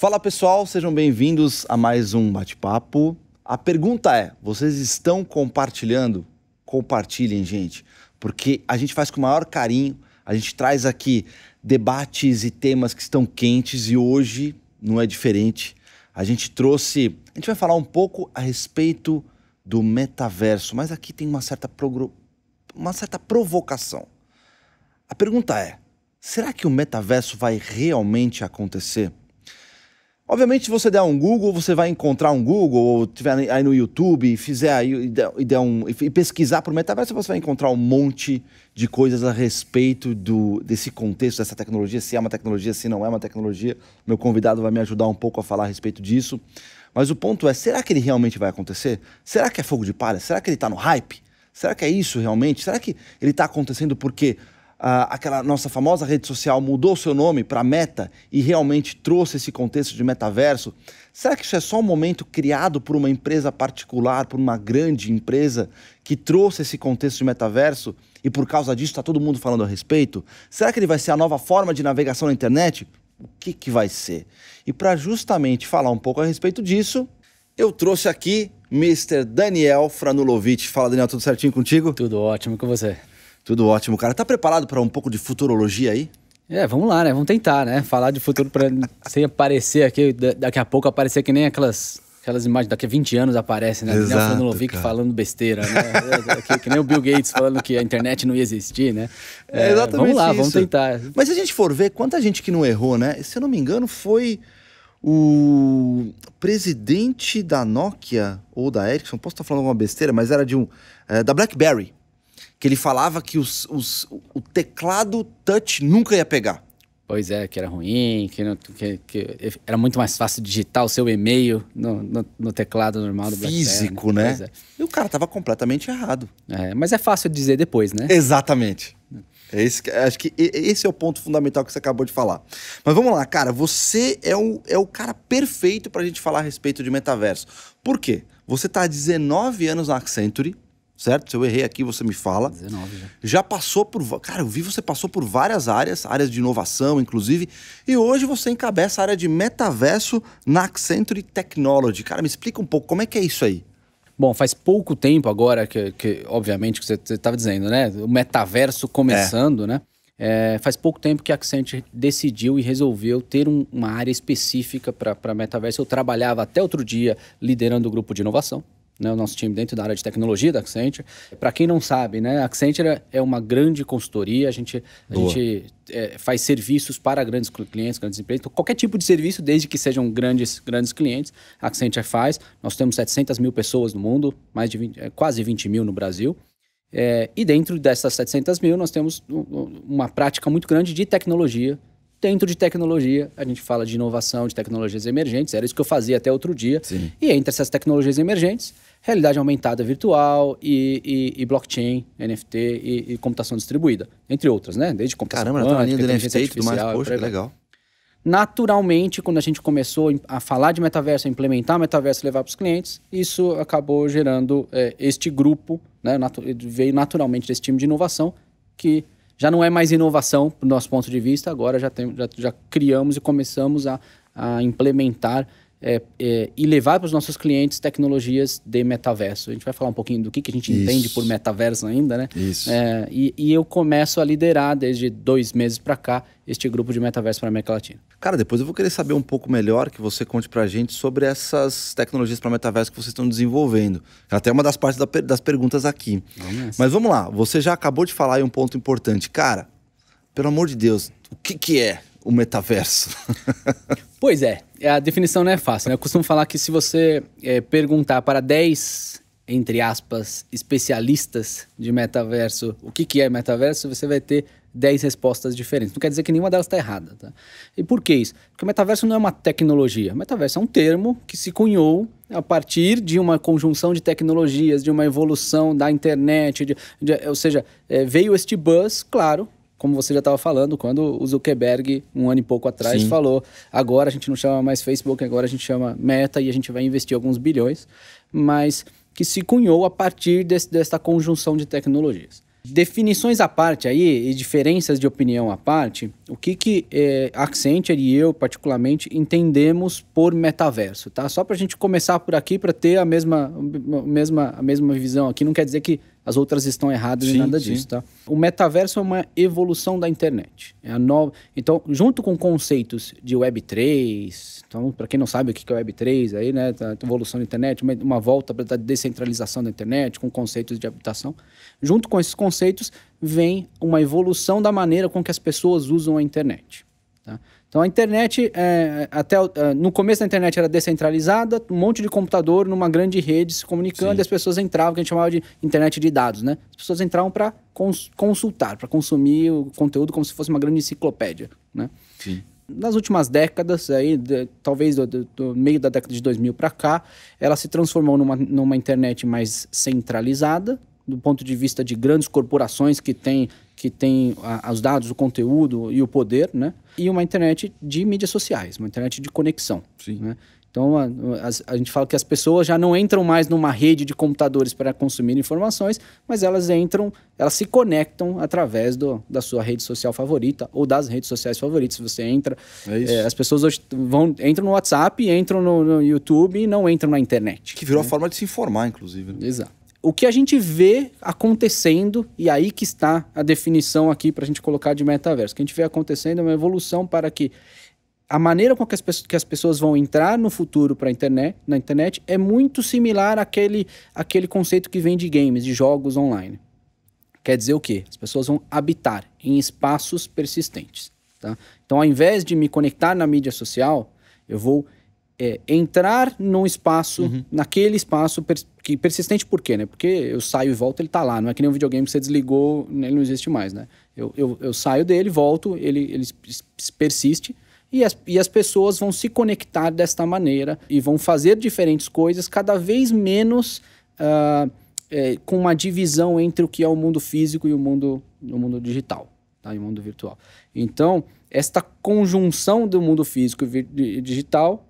Fala pessoal, sejam bem-vindos a mais um bate-papo. A pergunta é: vocês estão compartilhando? Compartilhem, gente, porque a gente faz com o maior carinho, a gente traz aqui debates e temas que estão quentes e hoje não é diferente. A gente trouxe, a gente vai falar um pouco a respeito do metaverso, mas aqui tem uma certa uma certa provocação. A pergunta é: será que o metaverso vai realmente acontecer? Obviamente, se você der um Google, você vai encontrar um Google, ou tiver aí no YouTube e fizer aí, e, der, um, e pesquisar por metaverso, você vai encontrar um monte de coisas a respeito do, desse contexto, dessa tecnologia, se é uma tecnologia, se não é uma tecnologia. Meu convidado vai me ajudar um pouco a falar a respeito disso. Mas o ponto é, será que ele realmente vai acontecer? Será que é fogo de palha? Será que ele está no hype? Será que é isso realmente? Será que ele está acontecendo porque ah, aquela nossa famosa rede social mudou seu nome para Meta e realmente trouxe esse contexto de metaverso? Será que isso é só um momento criado por uma empresa particular, por uma grande empresa que trouxe esse contexto de metaverso e por causa disso está todo mundo falando a respeito? Será que ele vai ser a nova forma de navegação na internet? O que, que vai ser? E para justamente falar um pouco a respeito disso, eu trouxe aqui Mr. Daniel Franulovic. Fala, Daniel, tudo certinho contigo? Tudo ótimo com você. Tudo ótimo, cara. Tá preparado para um pouco de futurologia aí? É, vamos lá, né? Vamos tentar, né? Falar de futuro para sem aparecer aqui, daqui a pouco aparecer que nem aquelas aquelas imagens daqui a 20 anos aparecem, né? Exato, Daniel falando besteira, né? É, é, que, que, nem o Bill Gates falando que a internet não ia existir, né? É, é, exatamente vamos lá, isso. vamos tentar. Mas se a gente for ver, quanta gente que não errou, né? Se eu não me engano, foi o presidente da Nokia ou da Ericsson, posso estar falando alguma besteira, mas era de um... É, da BlackBerry que ele falava que os, os, o teclado touch nunca ia pegar. Pois é, que era ruim, que, não, que, que era muito mais fácil digitar o seu e-mail no, no, no teclado normal do Físico, né? É. E o cara tava completamente errado. É, mas é fácil dizer depois, né? Exatamente. É esse, acho que esse é o ponto fundamental que você acabou de falar. Mas vamos lá, cara, você é o, é o cara perfeito para a gente falar a respeito de metaverso. Por quê? Você está há 19 anos na Accenture, certo? Se eu errei aqui, você me fala. 19 já. já passou por. Cara, eu vi você passou por várias áreas, áreas de inovação, inclusive, e hoje você encabeça a área de metaverso na Accenture Technology. Cara, me explica um pouco como é que é isso aí. Bom, faz pouco tempo agora que, que obviamente, que você estava dizendo, né? O metaverso começando, é. né? É, faz pouco tempo que a Accenture decidiu e resolveu ter um, uma área específica para metaverso. Eu trabalhava até outro dia liderando o grupo de inovação, né, o nosso time dentro da área de tecnologia da Accenture. Para quem não sabe, né, a Accenture é uma grande consultoria, a gente, a gente é, faz serviços para grandes clientes, grandes empresas, então, qualquer tipo de serviço, desde que sejam grandes, grandes clientes, a Accenture faz. Nós temos 700 mil pessoas no mundo, mais de 20, é, quase 20 mil no Brasil. É, e dentro dessas 700 mil, nós temos uma prática muito grande de tecnologia, dentro de tecnologia, a gente fala de inovação, de tecnologias emergentes, era isso que eu fazia até outro dia. Sim. E entre essas tecnologias emergentes, realidade aumentada virtual e, e, e blockchain, NFT e, e, computação distribuída, entre outras, né? Desde computação Caramba, quântica, tá na linha do NFT e tudo mais, poxa, que legal. Naturalmente, quando a gente começou a falar de metaverso, a implementar metaverso e levar para os clientes, isso acabou gerando é, este grupo, né? Natu veio naturalmente desse time de inovação, que já não é mais inovação do nosso ponto de vista, agora já, tem, já, já criamos e começamos a, a implementar é, é, e levar para os nossos clientes tecnologias de metaverso. A gente vai falar um pouquinho do que, que a gente Isso. entende por metaverso ainda, né? Isso. É, e, e, eu começo a liderar desde dois meses para cá este grupo de metaverso para a América Latina. Cara, depois eu vou querer saber um pouco melhor que você conte para a gente sobre essas tecnologias para metaverso que vocês estão desenvolvendo. Até é uma das partes da, das perguntas aqui. Vamos Mas vamos lá, você já acabou de falar aí um ponto importante. Cara, pelo amor de Deus, o que, que é? o metaverso? pois é, a definição não é fácil. Né? Eu costumo falar que se você é, perguntar para 10, entre aspas, especialistas de metaverso o que, que é metaverso, você vai ter 10 respostas diferentes. Não quer dizer que nenhuma delas está errada. Tá? E por que isso? Porque o metaverso não é uma tecnologia. O metaverso é um termo que se cunhou a partir de uma conjunção de tecnologias, de uma evolução da internet. De, de, ou seja, é, veio este buzz, claro, como você já estava falando, quando o Zuckerberg, um ano e pouco atrás, Sim. falou: agora a gente não chama mais Facebook, agora a gente chama Meta e a gente vai investir alguns bilhões, mas que se cunhou a partir desse, desta conjunção de tecnologias. Definições à parte aí e diferenças de opinião à parte, o que que é, Accenture e eu particularmente entendemos por metaverso, tá? Só para a gente começar por aqui para ter a mesma, a mesma, a mesma visão aqui, não quer dizer que as outras estão erradas sim, e nada sim. disso, tá? O metaverso é uma evolução da internet. É a nova... Então, junto com conceitos de Web3, então, para quem não sabe o que é Web3, aí, né, a tá, evolução da internet, uma, uma volta para a descentralização da internet, com conceitos de habitação, junto com esses conceitos vem uma evolução da maneira com que as pessoas usam a internet, tá? Então a internet, é, até é, no começo da internet era descentralizada, um monte de computador numa grande rede se comunicando Sim. e as pessoas entravam, que a gente chamava de internet de dados, né? As pessoas entravam para cons consultar, para consumir o conteúdo como se fosse uma grande enciclopédia, né? Sim. Nas últimas décadas, aí, de, talvez do, do, do, meio da década de 2000 para cá, ela se transformou numa, numa internet mais centralizada, do ponto de vista de grandes corporações que têm que tem a, os dados, o conteúdo e o poder, né? E uma internet de mídias sociais, uma internet de conexão. Sim. Né? Então, a, a, a, gente fala que as pessoas já não entram mais numa rede de computadores para consumir informações, mas elas entram, elas se conectam através do, da sua rede social favorita ou das redes sociais favoritas. Você entra. É é, as pessoas hoje vão, entram no WhatsApp, entram no, no YouTube e não entram na internet. Que virou né? a forma de se informar, inclusive. Né? Exato o que a gente vê acontecendo, e aí que está a definição aqui para a gente colocar de metaverso, o que a gente vê acontecendo é uma evolução para que a maneira com que as, pessoas, que as pessoas vão entrar no futuro para internet, na internet é muito similar àquele, àquele conceito que vem de games, de jogos online. Quer dizer o quê? As pessoas vão habitar em espaços persistentes. Tá? Então, ao invés de me conectar na mídia social, eu vou é, entrar num espaço, uhum. naquele espaço per, que persistente por quê, né? Porque eu saio e volto, ele está lá. Não é que nem um videogame que você desligou, né, ele não existe mais, né? Eu, eu, eu saio dele, volto, ele, ele persiste. E as, e as pessoas vão se conectar desta maneira e vão fazer diferentes coisas, cada vez menos uh, é, com uma divisão entre o que é o mundo físico e o mundo, o mundo digital, tá? e o mundo virtual. Então, esta conjunção do mundo físico e digital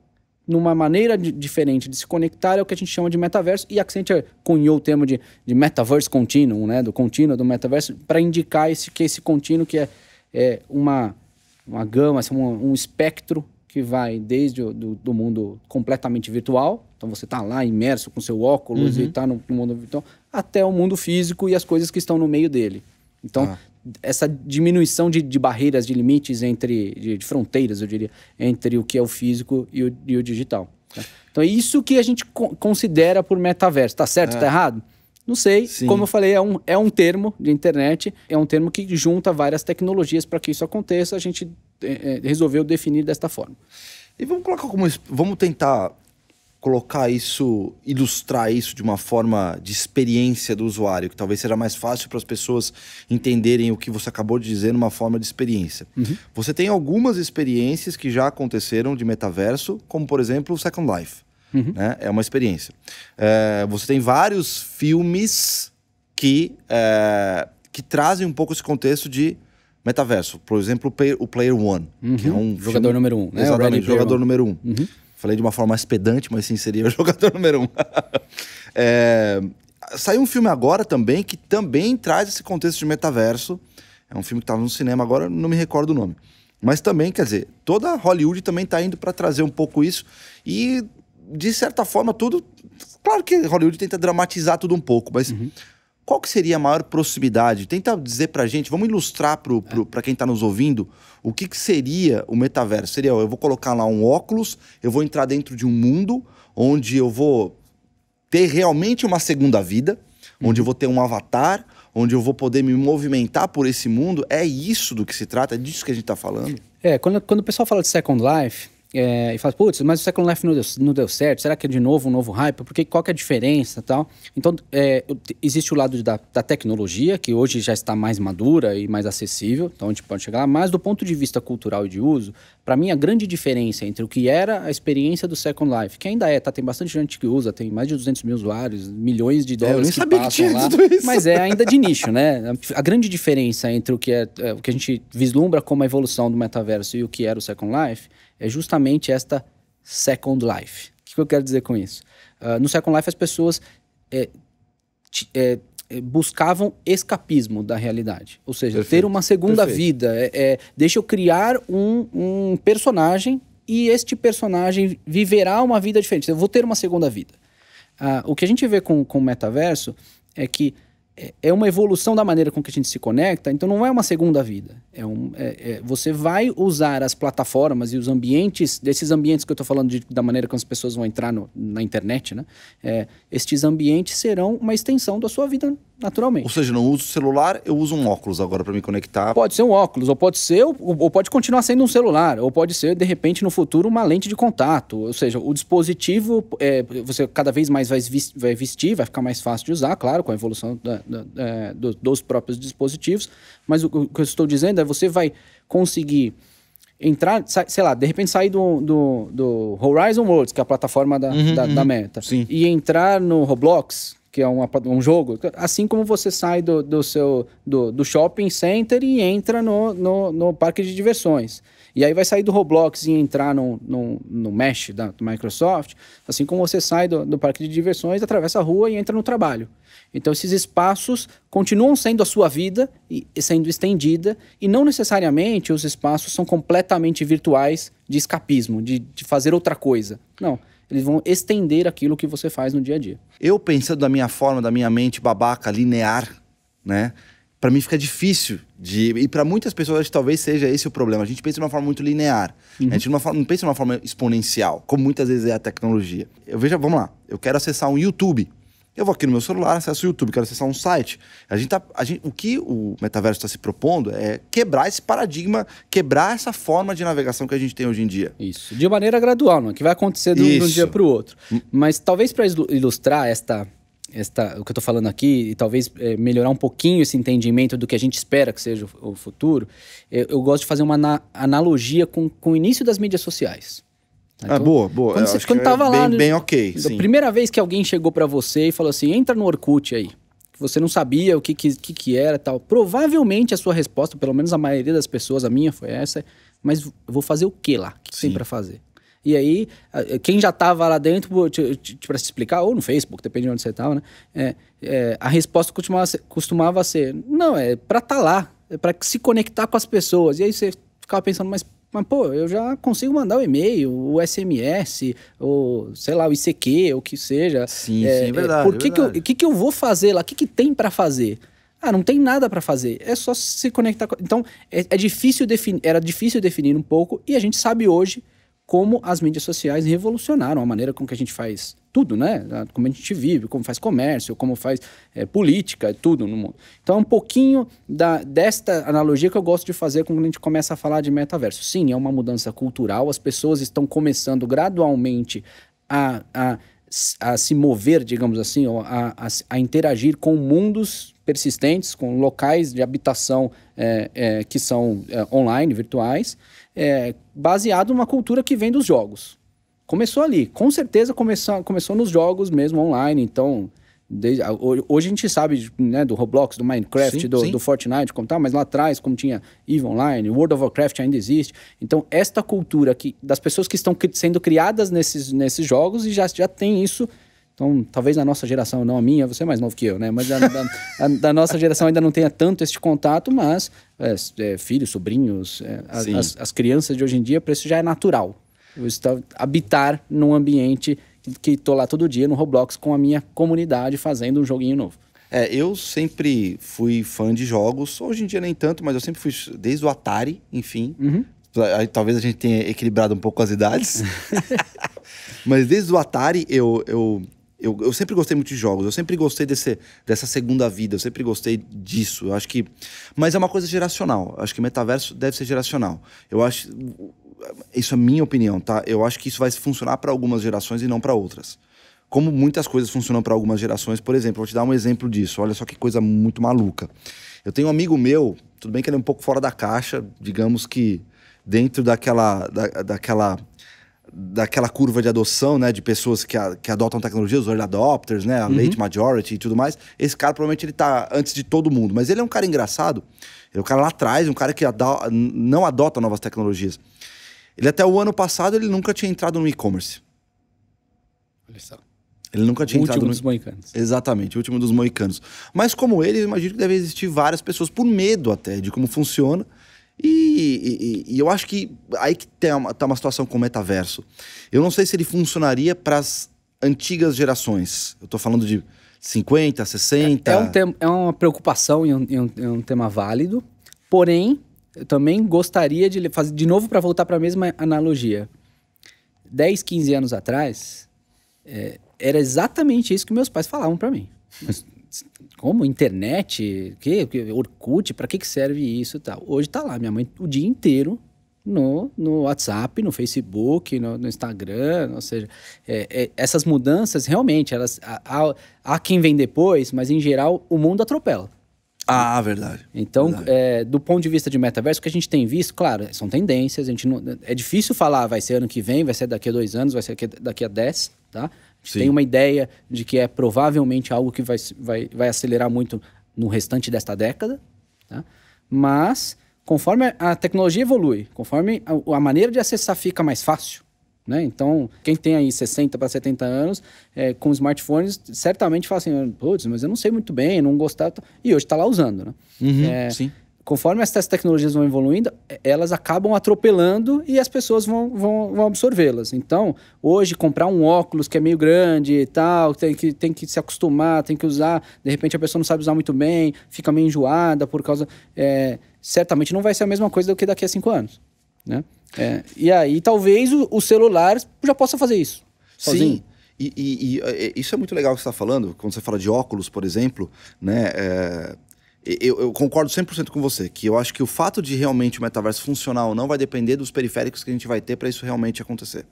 numa maneira de, diferente de se conectar é o que a gente chama de metaverso e a Accenture cunhou o termo de, de metaverse contínuo, né, do contínuo do metaverso para indicar esse que esse contínuo que é, é uma uma gama, assim, um, um espectro que vai desde o do, do mundo completamente virtual, então você está lá imerso com seu óculos uhum. e está no, no, mundo virtual, até o mundo físico e as coisas que estão no meio dele. Então, ah essa diminuição de, de, barreiras, de limites entre, de, de, fronteiras, eu diria, entre o que é o físico e o, e o digital. Tá? Então é isso que a gente co considera por metaverso. Tá certo? É. Tá errado? Não sei. Sim. Como eu falei, é um, é um termo de internet, é um termo que junta várias tecnologias para que isso aconteça. A gente é, é, resolveu definir desta forma. E vamos colocar como. Vamos tentar colocar isso, ilustrar isso de uma forma de experiência do usuário, que talvez seja mais fácil para as pessoas entenderem o que você acabou de dizer numa forma de experiência. Uhum. Você tem algumas experiências que já aconteceram de metaverso, como por exemplo o Second Life. Uhum. Né? É uma experiência. É, você tem vários filmes que, é, que trazem um pouco esse contexto de metaverso. Por exemplo, o Player One, uhum. que é uhum. um jogador filme... número um, né? Exatamente, jogador número um. Uhum. Falei de uma forma mais pedante, mas sim, seria o jogador número um. é, saiu um filme agora também que também traz esse contexto de metaverso. É um filme que estava no cinema agora, não me recordo o nome. Mas também, quer dizer, toda Hollywood também está indo para trazer um pouco isso. E, de certa forma, tudo. Claro que Hollywood tenta dramatizar tudo um pouco, mas. Uhum qual que seria a maior proximidade? Tenta dizer para a gente, vamos ilustrar para é. quem está nos ouvindo, o que, que seria o metaverso? Seria, eu vou colocar lá um óculos, eu vou entrar dentro de um mundo onde eu vou ter realmente uma segunda vida, onde eu uhum. vou ter um avatar, onde eu vou poder me movimentar por esse mundo. É isso do que se trata, é disso que a gente está falando. É, quando, quando o pessoal fala de Second Life, é, e fala, putz, mas o Second Life não deu, não deu certo, será que é de novo um novo hype? Porque qual que é a diferença tal? Então, é, existe o lado da, da, tecnologia, que hoje já está mais madura e mais acessível, então a gente pode chegar lá, mas do ponto de vista cultural e de uso, para mim a grande diferença entre o que era a experiência do Second Life, que ainda é, tá, tem bastante gente que usa, tem mais de 200 mil usuários, milhões de dólares é, eu nem sabia que tinha lá, tudo isso. mas é ainda de nicho, né? A grande diferença entre o que, é, é, o que a gente vislumbra como a evolução do metaverso e o que era o Second Life é justamente esta Second Life. O que eu quero dizer com isso? Uh, no Second Life, as pessoas é, é, é, buscavam escapismo da realidade. Ou seja, Perfeito. ter uma segunda Perfeito. vida. É, é, deixa eu criar um, um personagem e este personagem viverá uma vida diferente. Eu vou ter uma segunda vida. Ah, o que a gente vê com o metaverso é que é uma evolução da maneira com que a gente se conecta, então não é uma segunda vida. É um, é, é, você vai usar as plataformas e os ambientes, desses ambientes que eu estou falando de, da maneira como as pessoas vão entrar no, na internet, né? É, estes ambientes serão uma extensão da sua vida naturalmente. Ou seja, não uso celular, eu uso um óculos agora para me conectar. Pode ser um óculos, ou pode ser, ou, ou pode continuar sendo um celular, ou pode ser, de repente, no futuro, uma lente de contato. Ou seja, o dispositivo, é, você cada vez mais vai vestir, vai ficar mais fácil de usar, claro, com a evolução da, é, do, dos próprios dispositivos, mas o, o, que eu estou dizendo é você vai conseguir entrar, sei lá, de repente sair do, do, do Horizon Worlds, que é a plataforma da, uhum, da, uhum. da, Meta, Sim. e entrar no Roblox, que é uma, um jogo, assim como você sai do, do seu do, do shopping center e entra no, no, no parque de diversões. E aí vai sair do Roblox e entrar no, no, no Mesh da Microsoft, assim como você sai do, do parque de diversões, atravessa a rua e entra no trabalho. Então esses espaços continuam sendo a sua vida e sendo estendida e não necessariamente os espaços são completamente virtuais de escapismo, de, de fazer outra coisa. Não, eles vão estender aquilo que você faz no dia a dia. Eu pensando da minha forma, da minha mente babaca linear, né? para mim fica difícil de e para muitas pessoas talvez seja esse o problema. A gente pensa de uma forma muito linear, uhum. a gente não, não pensa de uma forma exponencial, como muitas vezes é a tecnologia. Eu vejo, vamos lá, eu quero acessar um YouTube. Eu vou aqui no meu celular, acesso o YouTube, quero acessar um site. A gente tá, a gente, o que o metaverso está se propondo é quebrar esse paradigma, quebrar essa forma de navegação que a gente tem hoje em dia. Isso, de maneira gradual, não é que vai acontecer de um, de um dia para o outro. Hum. Mas talvez para ilustrar esta esta, o que eu estou falando aqui e talvez é, melhorar um pouquinho esse entendimento do que a gente espera que seja o, o futuro, eu, eu, gosto de fazer uma na, analogia com, com o início das mídias sociais. Tá? Ah, então, ah, boa, boa. Quando, você, quando tava é bem, Bem ok. A primeira vez que alguém chegou para você e falou assim: entra no Orkut aí. você não sabia o que, que, que era tal. Provavelmente a sua resposta, pelo menos a maioria das pessoas, a minha foi essa: mas vou fazer o que lá? O que, que tem para fazer? E aí, quem já estava lá dentro, para tipo, se explicar, ou no Facebook, depende de onde você estava, né? É, é, a resposta costumava ser, costumava ser não, é para estar tá lá, é para se conectar com as pessoas. E aí você ficava pensando, mas mas, pô, eu já consigo mandar o e-mail, o SMS, ou sei lá, o ICQ, ou o que seja. Sim, é, sim, é verdade. Por é que, é verdade. Que, eu, que, que eu vou fazer lá? O que, que tem para fazer? Ah, não tem nada para fazer. É só se conectar. Com... Então, é, é difícil definir. Era difícil definir um pouco, e a gente sabe hoje como as mídias sociais revolucionaram a maneira com que a gente faz tudo, né? Como a gente vive, como faz comércio, como faz é, política, é tudo no mundo. Então é um pouquinho da, desta analogia que eu gosto de fazer quando a gente começa a falar de metaverso. Sim, é uma mudança cultural, as pessoas estão começando gradualmente a, a, a se mover, digamos assim, ou a, a, a interagir com mundos persistentes, com locais de habitação é, é, que são é, online, virtuais é, baseado numa cultura que vem dos jogos. Começou ali, com certeza começou, começou nos jogos mesmo online, então Desde, hoje a gente sabe né, do Roblox, do Minecraft, sim, do, sim. do, Fortnite, como tá, mas lá atrás, como tinha EVE Online, World of Warcraft ainda existe. Então, esta cultura que, das pessoas que estão sendo criadas nesses, nesses jogos e já, já tem isso então, talvez na nossa geração, não a minha, você é mais novo que eu, né? Mas a, da, da, nossa geração ainda não tenha tanto este contato, mas é, é, filhos, sobrinhos, é, as, as, crianças de hoje em dia, para isso já é natural. Eu estou, habitar num ambiente que estou lá todo dia no Roblox com a minha comunidade fazendo um joguinho novo. É, eu sempre fui fã de jogos, hoje em dia nem tanto, mas eu sempre fui, desde o Atari, enfim. Uhum. Talvez a gente tenha equilibrado um pouco as idades. mas desde o Atari, eu, eu eu, eu sempre gostei muito de jogos, eu sempre gostei desse, dessa segunda vida, eu sempre gostei disso. Eu acho que. Mas é uma coisa geracional. Eu acho que metaverso deve ser geracional. Eu acho. Isso é minha opinião, tá? Eu acho que isso vai funcionar para algumas gerações e não para outras. Como muitas coisas funcionam para algumas gerações, por exemplo, vou te dar um exemplo disso. Olha só que coisa muito maluca. Eu tenho um amigo meu, tudo bem que ele é um pouco fora da caixa, digamos que dentro daquela, da, daquela daquela curva de adoção, né, de pessoas que, a, que adotam tecnologia, os early adopters, né, a uhum. late majority e tudo mais. Esse cara provavelmente ele tá antes de todo mundo, mas ele é um cara engraçado. Ele é um cara lá atrás, um cara que ado não adota novas tecnologias. Ele até o ano passado ele nunca tinha entrado no e-commerce. Olha só. Ele nunca tinha o entrado no... dos moicanos. Exatamente, o último dos moicanos. Mas como ele, eu imagino que deve existir várias pessoas por medo até de como funciona e, e, e, eu acho que aí que tem uma, tá uma situação com o metaverso. Eu não sei se ele funcionaria para as antigas gerações. Eu estou falando de 50, 60. É, é, um é uma preocupação e um, um, é um, tema válido. Porém, eu também gostaria de fazer de novo para voltar para a mesma analogia. 10, 15 anos atrás, é, era exatamente isso que meus pais falavam para mim. Mas, como internet, que, que Orkut, para que que serve isso, e tal. Hoje tá lá minha mãe o dia inteiro no, no WhatsApp, no Facebook, no, no Instagram, ou seja, é, é, essas mudanças realmente elas há, há quem vem depois, mas em geral o mundo atropela. Ah, verdade. Então, verdade. É, do ponto de vista de metaverso, o que a gente tem visto, claro, são tendências. A gente não, é difícil falar, vai ser ano que vem, vai ser daqui a dois anos, vai ser daqui a dez, tá? Sim. tem uma ideia de que é provavelmente algo que vai, vai, vai acelerar muito no restante desta década, tá? mas conforme a tecnologia evolui, conforme a, a maneira de acessar fica mais fácil, né? Então, quem tem aí 60 para 70 anos, é, com smartphones, certamente fala assim, putz, mas eu não sei muito bem, não gostava. E hoje está lá usando, né? Uhum, é, sim conforme essas tecnologias vão evoluindo, elas acabam atropelando e as pessoas vão, vão, vão absorvê-las. Então, hoje, comprar um óculos que é meio grande e tal, tem que, tem que se acostumar, tem que usar, de repente a pessoa não sabe usar muito bem, fica meio enjoada por causa. É, certamente não vai ser a mesma coisa do que daqui a cinco anos. Né? É, e aí, talvez o, o, celular já possa fazer isso. Sozinho. Sim. E, e, e, é, isso é muito legal que você está falando, quando você fala de óculos, por exemplo, né? É eu, eu concordo 100% com você, que eu acho que o fato de realmente o metaverso funcionar ou não vai depender dos periféricos que a gente vai ter para isso realmente acontecer.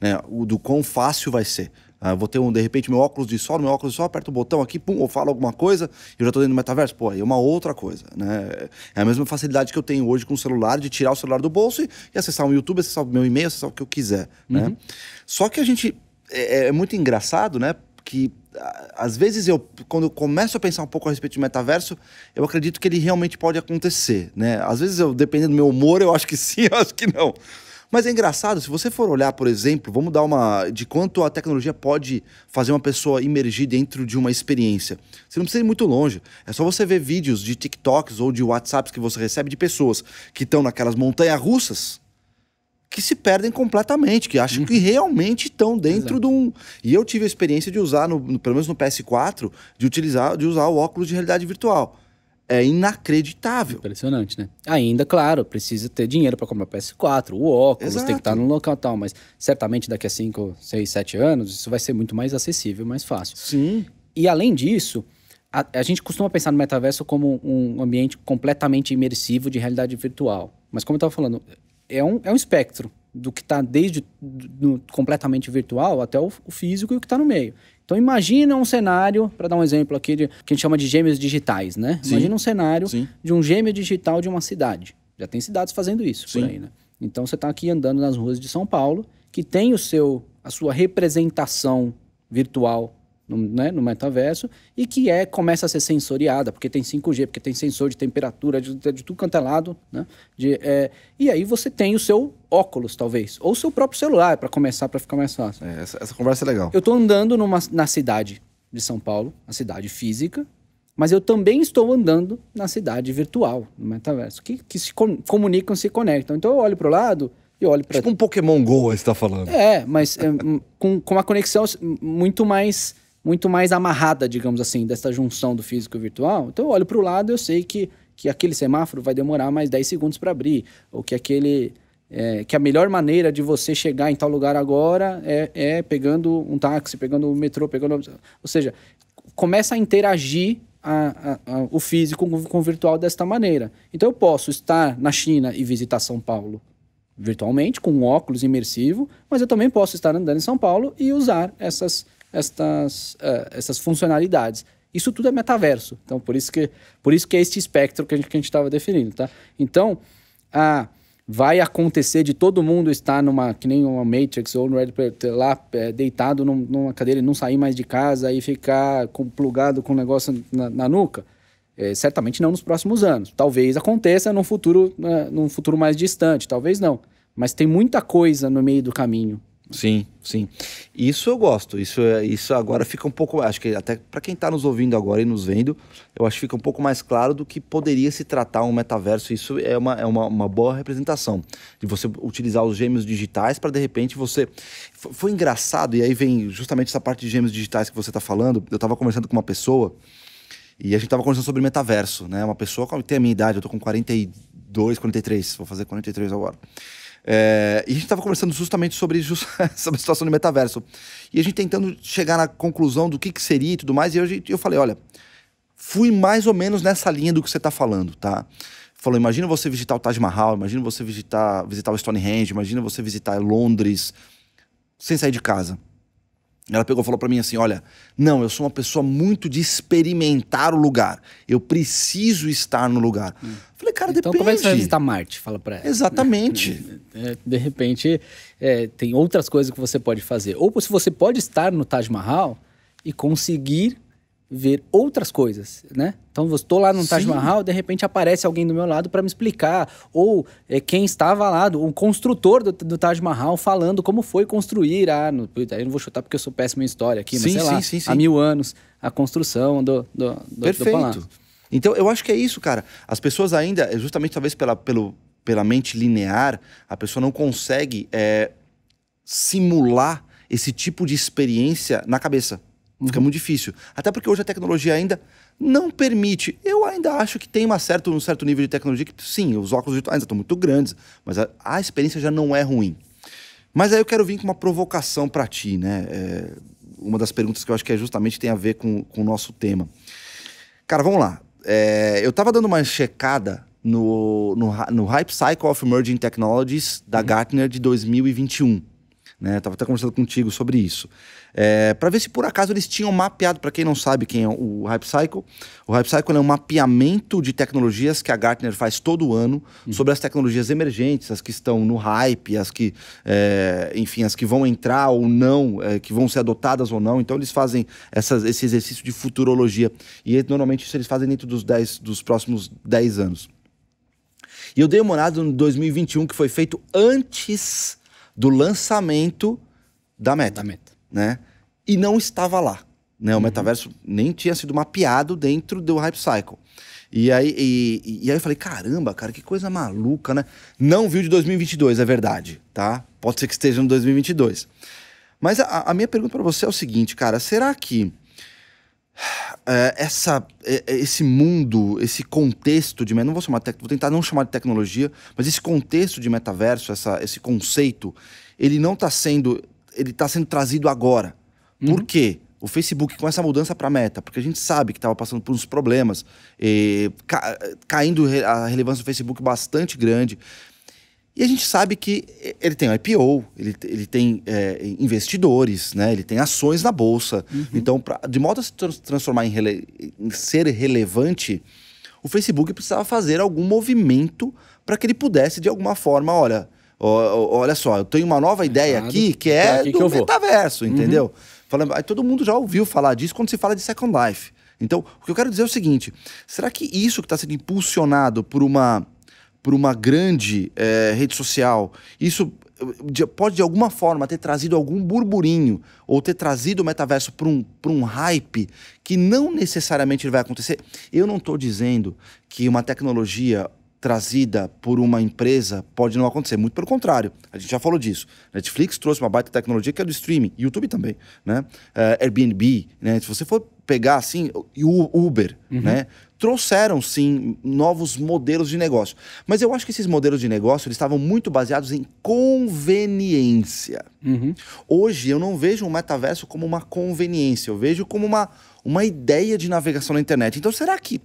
Né? O, do quão fácil vai ser. Ah, vou ter, um, de repente, meu óculos de sol, meu óculos de sol, aperto o botão aqui, pum, ou falo alguma coisa, eu já estou dentro do metaverso. Pô, aí é uma outra coisa, né? É a mesma facilidade que eu tenho hoje com o celular, de tirar o celular do bolso e, e acessar o YouTube, acessar o meu e-mail, acessar o que eu quiser, né? uhum. né? Só que a gente... É, é, é muito engraçado, né? que às vezes eu, quando eu começo a pensar um pouco a respeito de metaverso, eu acredito que ele realmente pode acontecer, né? Às vezes eu, dependendo do meu humor, eu acho que sim, eu acho que não. Mas é engraçado, se você for olhar, por exemplo, vamos dar uma. de quanto a tecnologia pode fazer uma pessoa imergir dentro de uma experiência. Você não precisa ir muito longe. É só você ver vídeos de TikToks ou de WhatsApps que você recebe de pessoas que estão naquelas montanhas russas que se perdem completamente, que acham que uhum. realmente estão dentro Exato. de um. E eu tive a experiência de usar, no, no, pelo menos no PS4, de utilizar, de usar o óculos de realidade virtual. É inacreditável. Impressionante, né? Ainda, claro, precisa ter dinheiro para comprar PS4, o óculos, Exato. tem que estar tá no local tal, mas certamente daqui a 5, 6, 7 anos isso vai ser muito mais acessível, mais fácil. Sim. E além disso, a, a, gente costuma pensar no metaverso como um ambiente completamente imersivo de realidade virtual. Mas como eu estava falando, é um, é um espectro do que está desde do completamente virtual até o, o físico e o que está no meio. Então imagina um cenário, para dar um exemplo aqui, de, que a gente chama de gêmeos digitais, né? Sim. Imagina um cenário Sim. de um gêmeo digital de uma cidade. Já tem cidades fazendo isso Sim. por aí, né? Então você está aqui andando nas ruas de São Paulo, que tem o seu a sua representação virtual no, né, no metaverso e que é começa a ser sensoriada, porque tem 5G, porque tem sensor de temperatura, de, de, de tudo quanto é lado, né? De, é, e aí você tem o seu óculos, talvez, ou o seu próprio celular, para começar, para ficar mais fácil. É, essa, essa, conversa é legal. Eu estou andando numa, na cidade de São Paulo, a cidade física, mas eu também estou andando na cidade virtual, no metaverso, que, que se comunicam, se conectam. Então eu olho para o lado, e olho para... Tipo um Pokémon GO, você está falando. É, mas é, com, com uma conexão assim, muito mais muito mais amarrada, digamos assim, dessa junção do físico e virtual. Então eu olho para o lado eu sei que, que aquele semáforo vai demorar mais 10 segundos para abrir, ou que aquele. É, que a melhor maneira de você chegar em tal lugar agora é, é pegando um táxi, pegando o metrô, pegando. Ou seja, começa a interagir a, a, a, o físico com, com o virtual desta maneira. Então eu posso estar na China e visitar São Paulo virtualmente, com um óculos imersivo, mas eu também posso estar andando em São Paulo e usar essas estas, uh, essas funcionalidades. Isso tudo é metaverso. Então, por isso que, por isso que é este espectro que a gente estava definindo, tá? Então, a, vai acontecer de todo mundo estar numa, que nem uma Matrix ou no Red Pill lá eh, deitado num, numa cadeira e não sair mais de casa e ficar com, plugado com o negócio na, na nuca? É, certamente não nos próximos anos. Talvez aconteça num futuro, né, num futuro mais distante, talvez não. Mas tem muita coisa no meio do caminho Sim, sim. Isso eu gosto. Isso, é, isso agora fica um pouco. Acho que até para quem está nos ouvindo agora e nos vendo, eu acho que fica um pouco mais claro do que poderia se tratar um metaverso. Isso é uma, é uma, uma boa representação. De você utilizar os gêmeos digitais para de repente você. Foi engraçado, e aí vem justamente essa parte de gêmeos digitais que você está falando. Eu estava conversando com uma pessoa e a gente estava conversando sobre metaverso, né? Uma pessoa que tem a minha idade, eu tô com 42, 43, vou fazer 43 agora. É, e a gente estava conversando justamente sobre, just, situação do metaverso. E a gente tentando chegar na conclusão do que, que seria e tudo mais. E eu, eu falei, olha, fui mais ou menos nessa linha do que você está falando, tá? Falou, imagina você visitar o Taj Mahal, imagina você visitar, visitar o Stonehenge, imagina você visitar Londres sem sair de casa. Ela pegou e falou para mim assim: Olha, não, eu sou uma pessoa muito de experimentar o lugar. Eu preciso estar no lugar. Hum. Falei, cara, então, depende. Então, como é que você vai visitar Marte? Fala para ela. Exatamente. É, de repente, é, tem outras coisas que você pode fazer. Ou se você pode estar no Taj Mahal e conseguir ver outras coisas, né? Então, estou lá no Taj Mahal, de repente aparece alguém do meu lado para me explicar, ou é, quem estava lá, o construtor do, do Taj Mahal falando como foi construir ah, No, não vou chutar porque eu sou péssimo em história aqui, mas sim, sei sim, lá, sim, há mil anos, a construção do, do, do, Perfeito. do palácio. Então, eu acho que é isso, cara. As pessoas ainda, é justamente talvez pela, pelo, pela mente linear, a pessoa não consegue é, simular esse tipo de experiência na cabeça. Fica muito difícil. Até porque hoje a tecnologia ainda não permite. Eu ainda acho que tem uma certo um certo nível de tecnologia que, sim, os óculos virtuais ainda estão muito grandes, mas a, a experiência já não é ruim. Mas aí eu quero vir com uma provocação para ti, né? É, uma das perguntas que eu acho que é justamente tem a ver com, com o nosso tema. Cara, vamos lá. É, eu estava dando uma checada no, no, no Hype Cycle of Emerging Technologies da uhum. Gartner de 2021 né? Tava até conversando contigo sobre isso. É, para ver se por acaso eles tinham mapeado, para quem não sabe quem é o Hype Cycle, o Hype Cycle é um mapeamento de tecnologias que a Gartner faz todo ano uhum. sobre as tecnologias emergentes, as que estão no hype, as que, é, enfim, as que vão entrar ou não, é, que vão ser adotadas ou não. Então eles fazem essas, esse exercício de futurologia. E normalmente isso eles fazem dentro dos, dez, dos próximos 10 anos. E eu dei uma olhada no 2021 que foi feito antes do lançamento da meta. Da meta. Né? E não estava lá. Né? O uhum. metaverso nem tinha sido mapeado dentro do hype cycle. E aí, e, e, aí eu falei, caramba, cara, que coisa maluca, né? Não viu de 2022, é verdade, tá? Pode ser que esteja no 2022. Mas a, a minha pergunta para você é o seguinte, cara, será que é, essa, é, é, esse mundo, esse contexto de. Não vou, chamar vou tentar não chamar de tecnologia, mas esse contexto de metaverso, essa, esse conceito, ele não está sendo. Ele está sendo trazido agora. Uhum. Por quê? O Facebook com essa mudança para meta, porque a gente sabe que estava passando por uns problemas, ca caindo a relevância do Facebook bastante grande. E a gente sabe que ele tem IPO, ele, ele tem é, investidores, né? ele tem ações na bolsa. Uhum. Então, pra, de modo a se transformar em, rele, em, ser relevante, o Facebook precisava fazer algum movimento para que ele pudesse, de alguma forma, olha, ó, olha só, eu tenho uma nova ideia claro. aqui que então, é, é aqui do que metaverso, uhum. entendeu? Uhum. Falando, aí todo mundo já ouviu falar disso quando se fala de Second Life. Então, o que eu quero dizer é o seguinte: será que isso que está sendo impulsionado por uma por uma grande é, rede social, isso eh, pode de alguma forma ter trazido algum burburinho ou ter trazido o metaverso para um, um hype que não necessariamente vai acontecer. Eu não estou dizendo que uma tecnologia trazida por uma empresa pode não acontecer. Muito pelo contrário, a gente já falou disso. Netflix trouxe uma baita tecnologia que é do streaming, YouTube também, né? Uh, Airbnb, né? Se você for pegar assim, Uber, uhum. né? trouxeram sim novos modelos de negócio. Mas eu acho que esses modelos de negócio eles estavam muito baseados em conveniência. Uhum. Hoje eu não vejo o um metaverso como uma conveniência, eu vejo como uma, uma ideia de navegação na internet. Então será que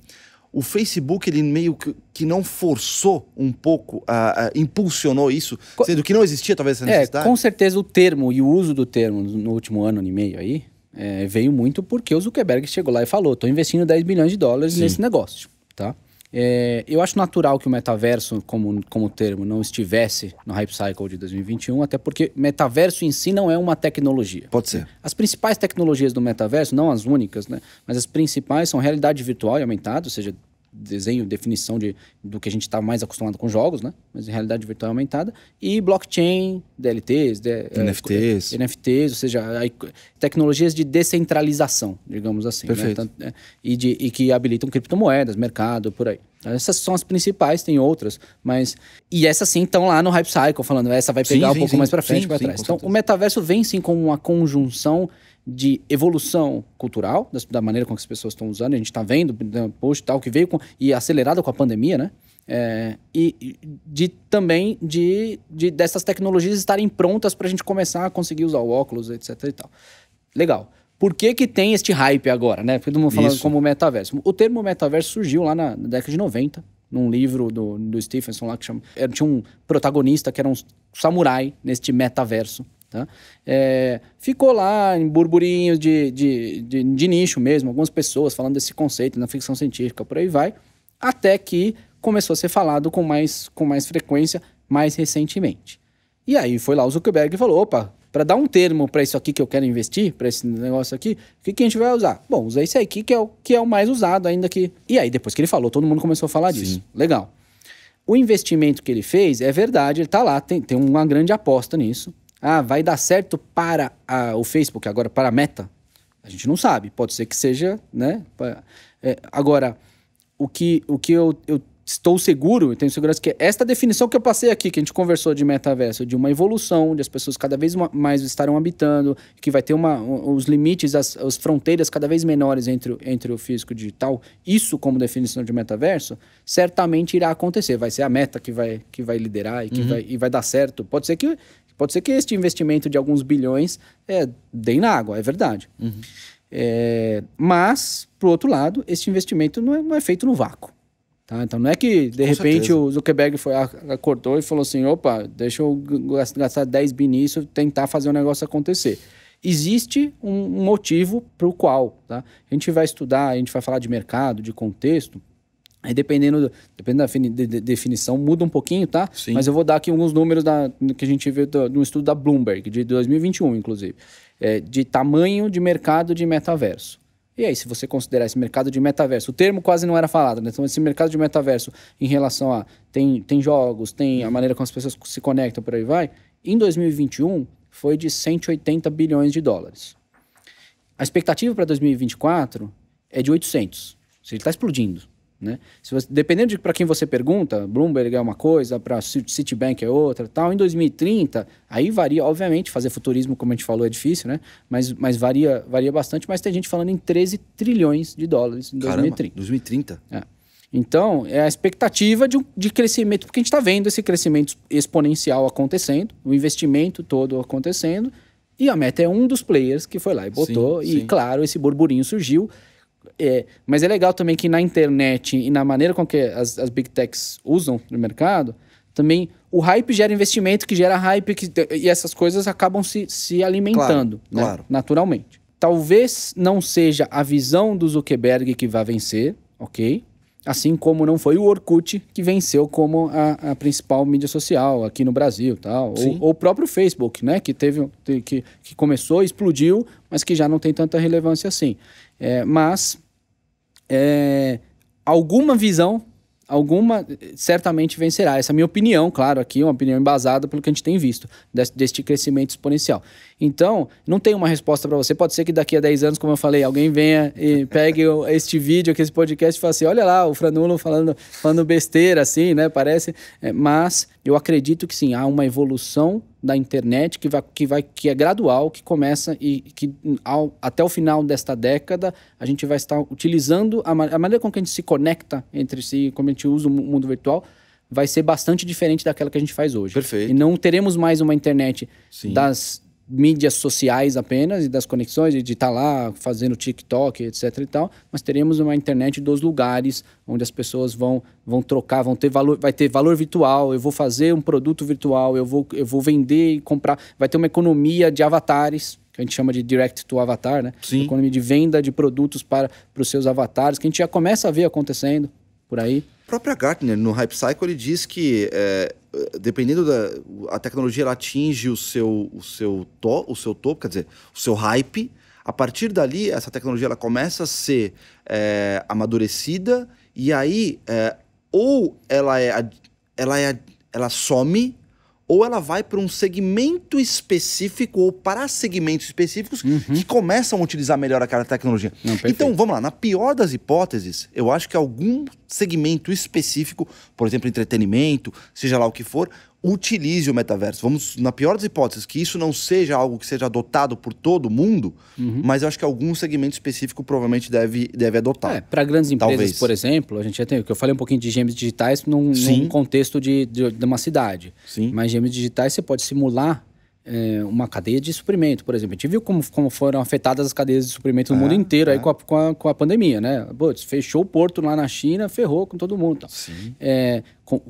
o Facebook ele meio que, que não forçou um pouco, uh, uh, impulsionou isso, sendo que não existia talvez essa é, necessidade? É, com certeza o termo e o uso do termo no último ano e meio aí é, veio muito porque o Zuckerberg chegou lá e falou: estou investindo 10 bilhões de dólares Sim. nesse negócio. Tá? É, eu acho natural que o metaverso, como, como termo, não estivesse no Hype Cycle de 2021, até porque metaverso em si não é uma tecnologia. Pode ser. As principais tecnologias do metaverso, não as únicas, né? Mas as principais são realidade virtual e aumentada, ou seja, desenho, definição de, do que a gente está mais acostumado com jogos, né? Mas em realidade virtual aumentada. E blockchain, DLTs, de, NFTs. É, NFTs, é, ou seja, aí, tecnologias de descentralização, digamos assim. Né? Perfeito. Né? Tanto, é, e, de, e que habilitam criptomoedas, mercado, por aí. Essas são as principais, tem outras, mas. E essas sim estão lá no Hype Cycle, falando essa vai pegar sim, um sim, pouco sim. mais para frente, para trás. Então, certeza. o metaverso vem sim como uma conjunção de evolução cultural, da maneira como as pessoas estão usando, a gente está vendo, né, post tal, que veio com, e acelerada com a pandemia, né? É, e de também de, de dessas tecnologias estarem prontas para a gente começar a conseguir usar o óculos, etc e tal. Legal. Por que, que tem este hype agora, né? Todo mundo falando Isso. como metaverso. O termo metaverso surgiu lá na, década de 90, num livro do, do Stephenson lá que chama. Eh, tinha um protagonista que era um samurai neste metaverso. Tá? É, ficou lá em burburinhos de, de, de, de, nicho mesmo, algumas pessoas falando desse conceito na ficção científica, por aí vai, até que começou a ser falado com mais, com mais frequência mais recentemente. E aí foi lá o Zuckerberg e falou: opa, para dar um termo para isso aqui que eu quero investir, para esse negócio aqui, o que, que, a gente vai usar? Bom, usa esse aqui que é, o, que é o mais usado ainda aqui E aí, depois que ele falou, todo mundo começou a falar Sim. disso. Legal. O investimento que ele fez é verdade, ele está lá, tem, tem uma grande aposta nisso. Ah, vai dar certo para a, o Facebook, agora para a meta? A gente não sabe, pode ser que seja, né? É, agora, o que, o que eu, eu estou seguro, eu tenho segurança que esta definição que eu passei aqui, que a gente conversou de metaverso, de uma evolução, de as pessoas cada vez mais estarão habitando, que vai ter uma, os limites, as, as fronteiras cada vez menores entre, entre o físico e o digital, isso como definição de metaverso, certamente irá acontecer. Vai ser a meta que vai, que vai liderar e que uhum. vai, e vai dar certo. Pode ser que pode ser que este investimento de alguns bilhões é, dê na água, é verdade. Uhum. É, mas, por outro lado, este investimento não é, não é feito no vácuo. Tá? Então não é que de Com repente certeza. o Zuckerberg foi, acordou e falou assim: opa, deixa eu gastar 10 bi nisso, tentar fazer o um negócio acontecer. Existe um motivo para o qual. Tá? A gente vai estudar, a gente vai falar de mercado, de contexto. Aí dependendo, dependendo da definição, muda um pouquinho, tá? Sim. Mas eu vou dar aqui alguns números da, que a gente vê do, do estudo da Bloomberg, de 2021, inclusive. É, de tamanho de mercado de metaverso. E aí, se você considerar esse mercado de metaverso, o termo quase não era falado, né? Então, esse mercado de metaverso em relação a tem, tem jogos, tem a maneira como as pessoas se conectam, por aí vai, em 2021 foi de 180 bilhões de dólares. A expectativa para 2024 é de 800. Ou seja, ele está explodindo. Né? Se você, dependendo de para quem você pergunta, Bloomberg é uma coisa, para Citibank é outra, tal. Em 2030, aí varia, obviamente, fazer futurismo, como a gente falou, é difícil, né? Mas, mas varia, varia bastante. Mas tem gente falando em 13 trilhões de dólares em Caramba, 2030. 2030? É. Então, é a expectativa de, de crescimento, porque a gente está vendo esse crescimento exponencial acontecendo, o investimento todo acontecendo, e a Meta é um dos players que foi lá e botou, sim, e sim. claro, esse burburinho surgiu é, mas é legal também que na internet e na maneira com que as, as big techs usam no mercado, também o hype gera investimento, que gera hype, que, e essas coisas acabam se, se alimentando claro, né? claro. naturalmente. Talvez não seja a visão do Zuckerberg que vai vencer, ok? Assim como não foi o Orkut que venceu como a, a principal mídia social aqui no Brasil, tal. Ou, ou, o próprio Facebook, né? Que teve que, que começou, explodiu, mas que já não tem tanta relevância assim. É, mas é, alguma visão, alguma certamente vencerá. Essa é a minha opinião, claro, aqui, uma opinião embasada pelo que a gente tem visto, desse, deste crescimento exponencial. Então, não tem uma resposta para você. Pode ser que daqui a 10 anos, como eu falei, alguém venha e pegue este vídeo, aqui, esse podcast e fale assim: olha lá, o Franulo falando, falando besteira, assim, né? Parece, é, mas eu acredito que sim, há uma evolução da internet que, vai, que, vai, que é gradual, que começa e que ao, até o final desta década a gente vai estar utilizando a, a, maneira com que a gente se conecta entre si, como a gente usa o mundo virtual, vai ser bastante diferente daquela que a gente faz hoje. Perfeito. E não teremos mais uma internet das mídias sociais apenas e das conexões, de estar tá lá fazendo TikTok, etc e tal, mas teremos uma internet dos lugares onde as pessoas vão vão trocar, vão ter valor, vai ter valor virtual, eu vou fazer um produto virtual, eu vou eu vou vender e comprar, vai ter uma economia de avatares, que a gente chama de direct to avatar, né? Sim. Economia de venda de produtos para, para os seus avatares, que a gente já começa a ver acontecendo por aí. A própria Gartner, no Hype Cycle, ele diz que é, dependendo da a tecnologia ela atinge o seu o seu to, o seu topo, quer dizer, o seu hype. A partir dali, essa tecnologia ela começa a ser é, amadurecida e aí é, ou ela é ela é ela some ou ela vai para um segmento específico ou para segmentos específicos uhum. que começam a utilizar melhor aquela tecnologia. Não, então, vamos lá, na pior das hipóteses, eu acho que algum segmento específico, por exemplo, entretenimento, seja lá o que for, utilize o metaverso. Vamos, na pior das hipóteses, que isso não seja algo que seja adotado por todo mundo, uhum. mas eu acho que algum segmento específico provavelmente deve, deve adotar. É, para grandes empresas, Talvez. por exemplo, a gente já tem, que eu falei um pouquinho de gêmeos digitais num, num contexto de, de, de, uma cidade. Sim. Mas gêmeos digitais você pode simular é, uma cadeia de suprimento, por exemplo. A gente viu como, como foram afetadas as cadeias de suprimento no é, mundo inteiro é. aí com a, com, a, com a pandemia, né? Putz, fechou o porto lá na China, ferrou com todo mundo. Sim. Eh,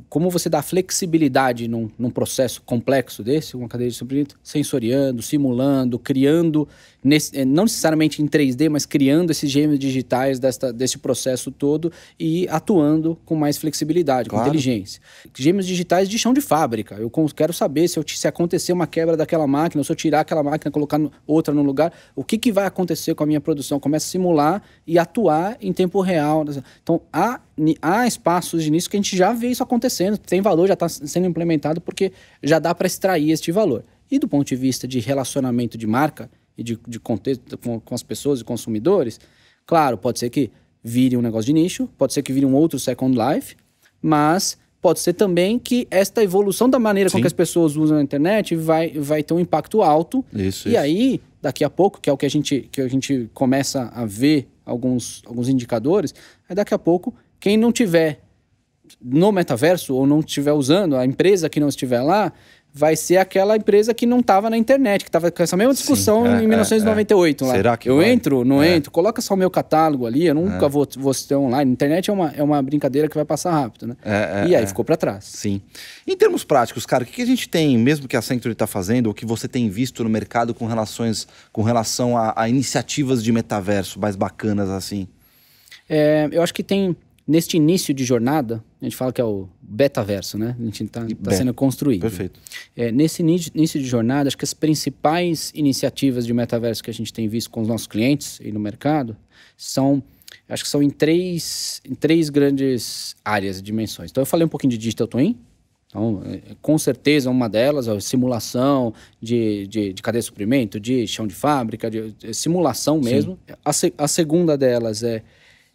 como você dá flexibilidade num, num, processo complexo desse, uma cadeia de suprimento, sensoriando, simulando, criando, nesse, eh, não necessariamente em 3D, mas criando esses gêmeos digitais desta, desse processo todo e atuando com mais flexibilidade, claro. com inteligência. Gêmeos digitais de chão de fábrica. Eu quero saber se, eu, se acontecer uma quebra daquela máquina, se eu tirar aquela máquina, colocar outra no lugar, o que, que vai acontecer com a minha produção? Começa a simular e atuar em tempo real. Então, há há espaços de nicho que a gente já vê isso acontecendo, tem valor, já está sendo implementado, porque já dá para extrair este valor. E do ponto de vista de relacionamento de marca e de, de contexto com, com as pessoas e consumidores, claro, pode ser que vire um negócio de nicho, pode ser que vire um outro Second Life, mas pode ser também que esta evolução da maneira Sim. com que as pessoas usam a internet vai, vai ter um impacto alto. Isso, e isso. aí, daqui a pouco, que é o que a gente, que a gente começa a ver alguns, alguns indicadores, aí é daqui a pouco quem não tiver no metaverso ou não estiver usando, a empresa que não estiver lá, vai ser aquela empresa que não estava na internet, que estava com essa mesma discussão Sim, é, em 1998. É, é. Lá. Será que Eu vai? entro, não é. entro, coloca só o meu catálogo ali, eu nunca é. vou, vou ser online. Internet é uma, é uma brincadeira que vai passar rápido, né? É, e aí ficou para trás. Sim. Em termos práticos, cara, o que, a gente tem, mesmo que a Century está fazendo, ou que você tem visto no mercado com, relações, com relação a, a iniciativas de metaverso mais bacanas assim? eu acho que tem neste início de jornada, a gente fala que é o betaverso, né? A gente está tá, tá sendo construído. Perfeito. É, nesse início de jornada, acho que as principais iniciativas de metaverso que a gente tem visto com os nossos clientes e no mercado são, acho que são em três, em três grandes áreas e dimensões. Então, eu falei um pouquinho de Digital Twin. Então, é, é, com certeza, uma delas é simulação de, de, de, cadeia de suprimento, de chão de fábrica, de, de é, simulação mesmo. A, a segunda delas é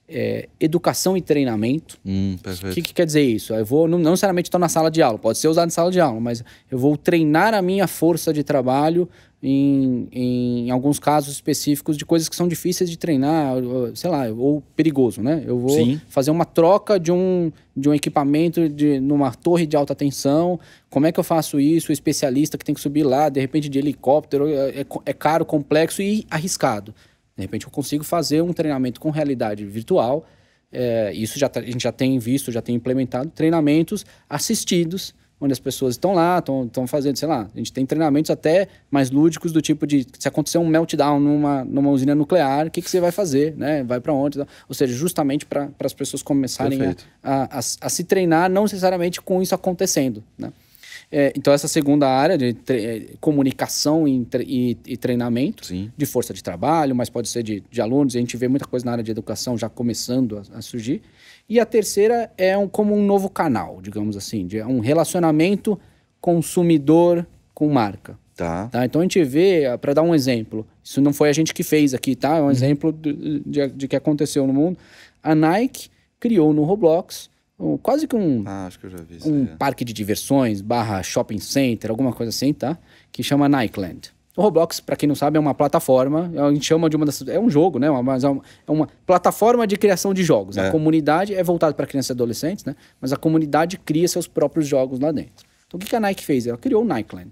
é, educação e treinamento. Hum, o que, que, quer dizer isso? Eu vou, não, não necessariamente estou na sala de aula, pode ser usado em sala de aula, mas eu vou treinar a minha força de trabalho em, em alguns casos específicos de coisas que são difíceis de treinar, sei lá, ou perigoso, né? Eu vou Sim. fazer uma troca de um, de um equipamento de, numa torre de alta tensão. Como é que eu faço isso? O especialista que tem que subir lá, de repente de helicóptero, é, é, é caro, complexo e arriscado. De repente eu consigo fazer um treinamento com realidade virtual. É, isso já tá, a gente já tem visto, já tem implementado treinamentos assistidos, onde as pessoas estão lá, estão fazendo, sei lá. A gente tem treinamentos até mais lúdicos do tipo de se acontecer um meltdown numa, numa usina nuclear, o que, que você vai fazer, né? Vai para onde? Ou seja, justamente para as pessoas começarem a a, a, a se treinar, não necessariamente com isso acontecendo, né? É, então, essa segunda área de é, comunicação e, tre e, e treinamento Sim. de força de trabalho, mas pode ser de, de alunos, a gente vê muita coisa na área de educação já começando a, a surgir. E a terceira é um, como um novo canal, digamos assim, de um relacionamento consumidor com marca. Tá. tá? Então a gente vê, ah, para dar um exemplo, isso não foi a gente que fez aqui, tá? É um uhum. exemplo de, de, de, que aconteceu no mundo. A Nike criou no Roblox quase que um, ah, que vi, um parque de diversões barra shopping center, alguma coisa assim, tá? Que chama Nikeland. O Roblox, para quem não sabe, é uma plataforma, é a gente chama de uma das. É um jogo, né? Mas é uma, é uma plataforma de criação de jogos. É. A comunidade é voltada para crianças e adolescentes, né? Mas a comunidade cria seus próprios jogos lá dentro. Então, o que, que a Nike fez? Ela criou o Nikeland.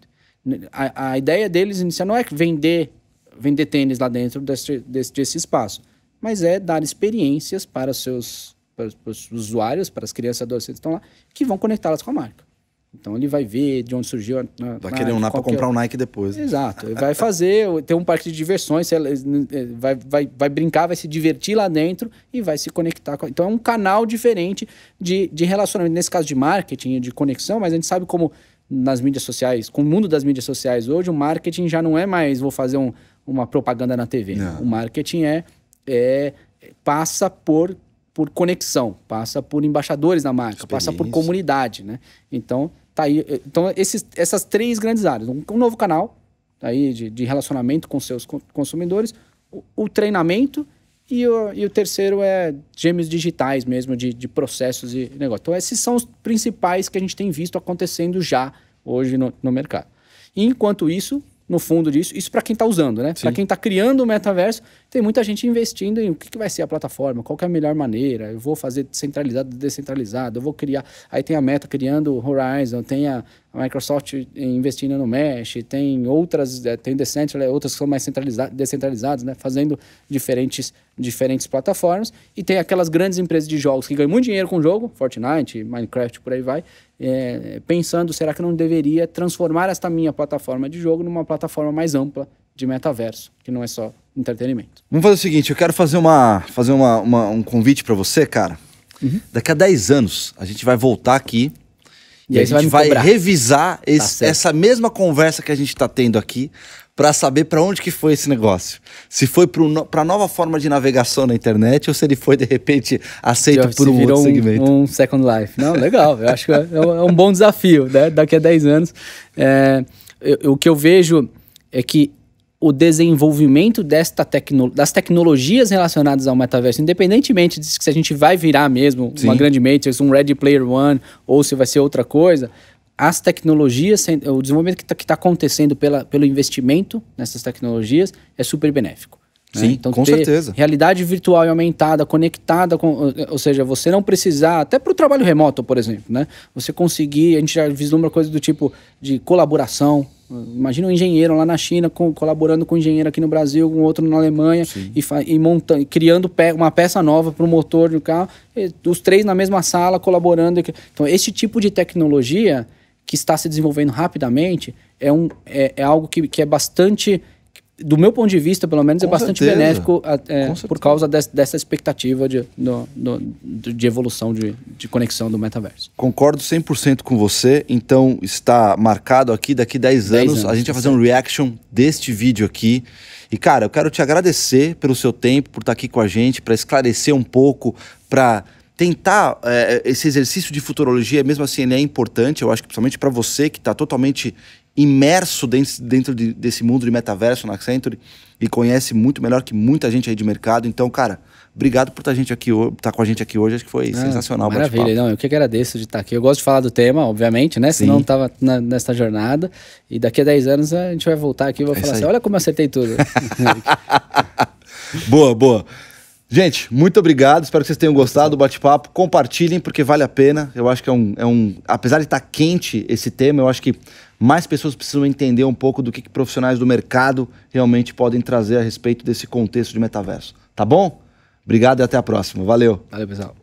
A, a ideia deles inicial não é vender, vender tênis lá dentro desse, desse, desse espaço, mas é dar experiências para seus para os usuários, para as crianças e adolescentes que estão lá, que vão conectá-las com a marca. Então ele vai ver de onde surgiu. A, a, vai querer um Nike para é comprar um Nike depois. Né? Exato. Ele vai fazer, ter um parque de diversões, eh, eh, vai, vai, vai brincar, vai se divertir lá dentro e vai se conectar. Com... Então é um canal diferente de, de relacionamento. Nesse caso de marketing, de conexão, mas a gente sabe como nas mídias sociais, com o mundo das mídias sociais hoje, o marketing já não é mais vou fazer um, uma propaganda na TV. Não. O marketing é, é passa por por conexão, passa por embaixadores da marca, passa por comunidade, né? Então, tá aí. Eh, então, esses, essas três grandes áreas. Um, um novo canal tá aí de, de, relacionamento com seus consumidores, o, o treinamento e o, e o, terceiro é gêmeos digitais mesmo, de, de processos e negócio. Então, esses são os principais que a gente tem visto acontecendo já hoje no, no mercado. E, enquanto isso, no fundo disso, isso para quem está usando, né? Para quem está criando o metaverso, tem muita gente investindo em o que, que vai ser a plataforma, qual é a melhor maneira, eu vou fazer centralizado, descentralizado, eu vou criar. Aí tem a Meta criando Horizon, tem a Microsoft investindo no Mesh, tem outras, é, tem Decentral, outras que são mais descentralizadas, né? Fazendo diferentes, diferentes plataformas. E tem aquelas grandes empresas de jogos que ganham muito dinheiro com o jogo, Fortnite, Minecraft, por aí vai, é, pensando, será que não deveria transformar esta minha plataforma de jogo numa plataforma mais ampla de metaverso, que não é só entretenimento. Vamos fazer o seguinte, eu quero fazer, uma, fazer uma, uma um convite para você, cara. Uhum. Daqui a 10 anos, a gente vai voltar aqui e, e a gente vai, vai revisar tá esse, tá essa mesma conversa que a gente está tendo aqui para saber para onde que foi esse negócio. Se foi para nova forma de navegação na internet ou se ele foi de repente aceito por um outro segmento. Um, um Second Life. Não, legal. eu acho que é, é um é bom desafio, né? Daqui a 10 anos. É, eu, o que eu vejo é que o desenvolvimento desta tecno, das tecnologias relacionadas ao metaverso, independentemente de se a gente vai virar mesmo Sim. uma grande Matrix, um Ready Player One ou se vai ser outra coisa, as tecnologias, o desenvolvimento que está tá acontecendo pela, pelo investimento nessas tecnologias é super benéfico. Né? Sim, então, com certeza. Realidade virtual e aumentada, conectada, com, ou seja, você não precisar, até para o trabalho remoto, por exemplo, né? Você conseguir, a gente já vislumbra coisa do tipo de colaboração. Imagina um engenheiro lá na China com, colaborando com um engenheiro aqui no Brasil, com outro na Alemanha, e e, e montando, criando pe uma peça nova para o motor do carro, os três na mesma sala colaborando. Então, esse tipo de tecnologia que está se desenvolvendo rapidamente é, um, é, é algo que, que é bastante, do meu ponto de vista, pelo menos, é Com é bastante certeza. benéfico é, por causa des, dessa expectativa de, no no de evolução de, de conexão do metaverso. Concordo 100% com você. Então, está marcado aqui, daqui 10, 10 anos, anos, a gente vai tá fazer um reaction deste vídeo aqui. E, cara, eu quero te agradecer pelo seu tempo, por estar aqui com a gente, para esclarecer um pouco, para tentar é, é, esse exercício de futurologia, mesmo assim, ele é importante, eu acho que principalmente para você que está totalmente imerso dentro, dentro de, desse mundo de metaverso na Accenture e conhece muito melhor que muita gente aí de mercado. Então, cara, obrigado por estar tá gente aqui, tá com a gente aqui hoje. Acho que foi ah, sensacional. Maravilha, não, eu que agradeço de estar tá aqui. Eu gosto de falar do tema, obviamente, né? Senão não tava nessa jornada. E daqui a 10 anos a gente vai voltar aqui e vai é falar assim: olha como eu acertei tudo. boa, boa. Gente, muito obrigado. Espero que vocês tenham gostado do bate-papo. Compartilhem, porque vale a pena. Eu acho que é um, é um. Apesar de estar tá quente esse tema, eu acho que mais pessoas precisam entender um pouco do que, que profissionais do mercado realmente podem trazer a respeito desse contexto de metaverso. Tá bom? Obrigado e até a próxima. Valeu. Valeu, pessoal.